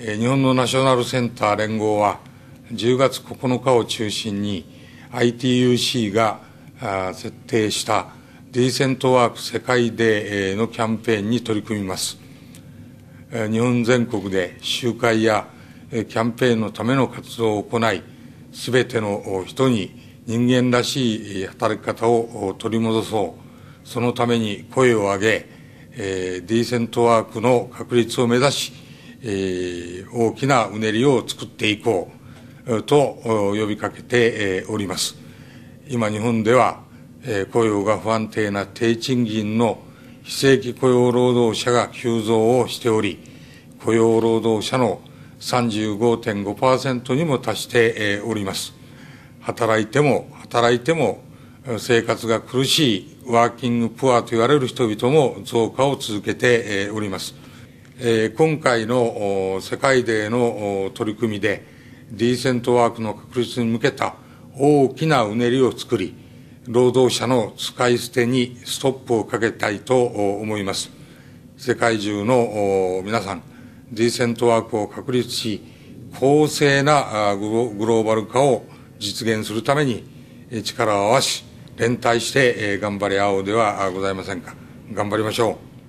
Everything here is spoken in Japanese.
日本のナショナルセンター連合は、10月9日を中心に、ITUC が設定したディーセントワーク世界デーのキャンペーンに取り組みます。日本全国で集会やキャンペーンのための活動を行い、すべての人に人間らしい働き方を取り戻そう、そのために声を上げ、ディーセントワークの確立を目指し、えー、大きなうねりを作っていこうと呼びかけております。今日本では、えー、雇用が不安定な低賃金の非正規雇用労働者が急増をしており、雇用労働者の35.5%にも達しております。働いても働いても生活が苦しいワーキングプアと言われる人々も増加を続けております。今回の世界デーの取り組みで、ディーセントワークの確立に向けた大きなうねりを作り、労働者の使い捨てにストップをかけたいと思います。世界中の皆さん、ディーセントワークを確立し、公正なグローバル化を実現するために力を合わし、連帯して頑張り合おうではございませんか。頑張りましょう。